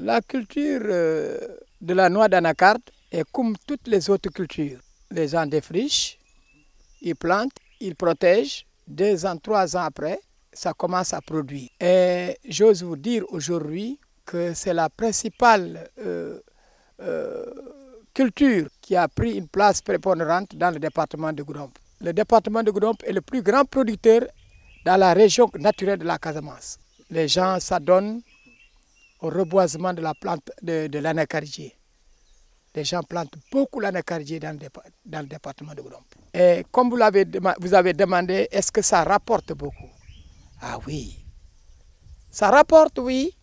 La culture euh, de la noix d'anacarde est comme toutes les autres cultures. Les gens défrichent, ils plantent, ils protègent. Deux ans, trois ans après, ça commence à produire. Et j'ose vous dire aujourd'hui que c'est la principale euh, euh, culture qui a pris une place prépondérante dans le département de Goudomp. Le département de Goudomp est le plus grand producteur dans la région naturelle de la Casamance. Les gens s'adonnent au reboisement de la plante de, de l'anacardier. Les gens plantent beaucoup l'anacardier dans, dans, le département de Grompe. Et comme vous, l'avez vous avez demandé, est-ce que ça rapporte beaucoup Ah oui, ça rapporte, oui.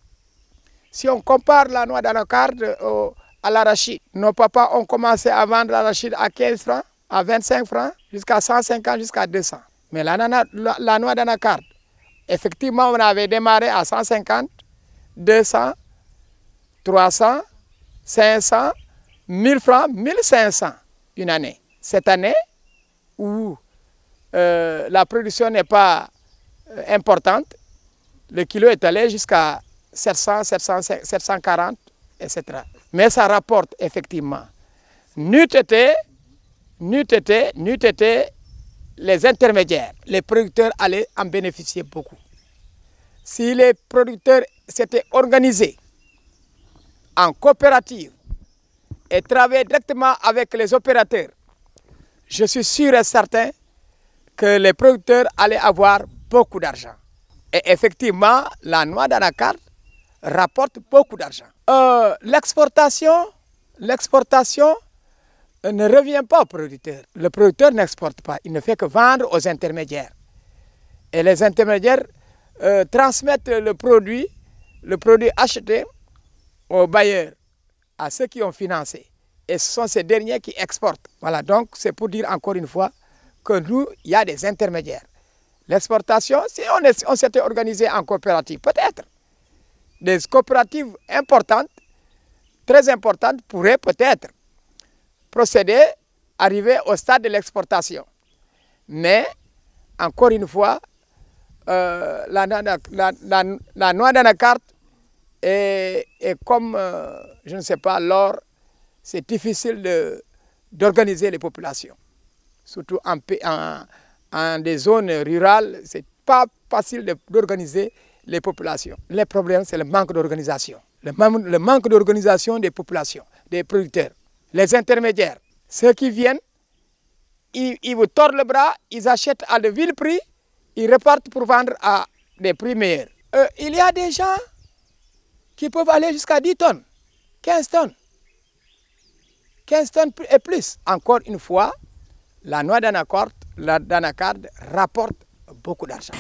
Si on compare la noix d'anacarde euh, à l'arachide, nos papas ont commencé à vendre l'arachide à 15 francs, à 25 francs, jusqu'à 150, jusqu'à 200. Mais la, la noix d'anacarde, effectivement, on avait démarré à 150, 200, 300, 500, 1000 francs, 1500 une année. Cette année où euh, la production n'est pas euh, importante, le kilo est allé jusqu'à 700, 700, 740, etc. Mais ça rapporte effectivement. N'eût été, été, les intermédiaires, les producteurs allaient en bénéficier beaucoup si les producteurs s'étaient organisés en coopérative et travaillaient directement avec les opérateurs, je suis sûr et certain que les producteurs allaient avoir beaucoup d'argent. Et effectivement, la noix carte rapporte beaucoup d'argent. Euh, l'exportation, l'exportation ne revient pas aux producteurs. Le producteur n'exporte pas, il ne fait que vendre aux intermédiaires. Et les intermédiaires euh, transmettre le produit, le produit acheté aux bailleurs, à ceux qui ont financé. Et ce sont ces derniers qui exportent. Voilà, donc c'est pour dire encore une fois que nous, il y a des intermédiaires. L'exportation, si on, on s'était organisé en coopérative, peut-être. Des coopératives importantes, très importantes, pourraient peut-être procéder, arriver au stade de l'exportation. Mais, encore une fois, euh, la, noix la, la, carte est, comme, euh, je ne sais pas, l'or, c'est difficile d'organiser les populations. Surtout en, en, des zones rurales, c'est pas facile d'organiser les populations. Le problème, c'est le manque d'organisation. Le, le manque d'organisation des populations, des producteurs. Les intermédiaires, ceux qui viennent, ils, vous tordent le bras, ils achètent à de vil prix, ils repartent pour vendre à des prix euh, il y a des gens qui peuvent aller jusqu'à 10 tonnes, 15 tonnes, 15 tonnes et plus. Encore une fois, la noix la d'anacarde rapporte beaucoup d'argent.